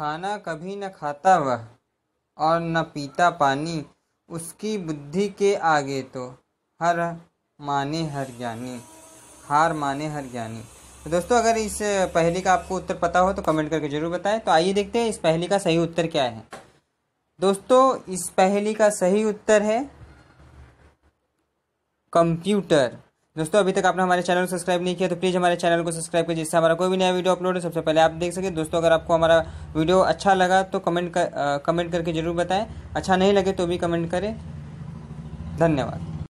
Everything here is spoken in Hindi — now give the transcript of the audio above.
खाना कभी न खाता वह और न पीता पानी उसकी बुद्धि के आगे तो हर माने हर ज्ञानी हार माने हर ज्ञानी तो दोस्तों अगर इस पहली का आपको उत्तर पता हो तो कमेंट करके जरूर बताएं तो आइए देखते हैं इस पहली का सही उत्तर क्या है दोस्तों इस पहली का सही उत्तर है कंप्यूटर दोस्तों अभी तक आपने हमारे चैनल को सब्सक्राइब नहीं किया तो प्लीज़ हमारे चैनल को सब्सक्राइब करें जिससे हमारा कोई भी नया वीडियो अपलोड हो सबसे पहले आप देख सकें दोस्तों अगर आपको हमारा वीडियो अच्छा लगा तो कमेंट कर आ, कमेंट करके ज़रूर बताएं अच्छा नहीं लगे तो भी कमेंट करें धन्यवाद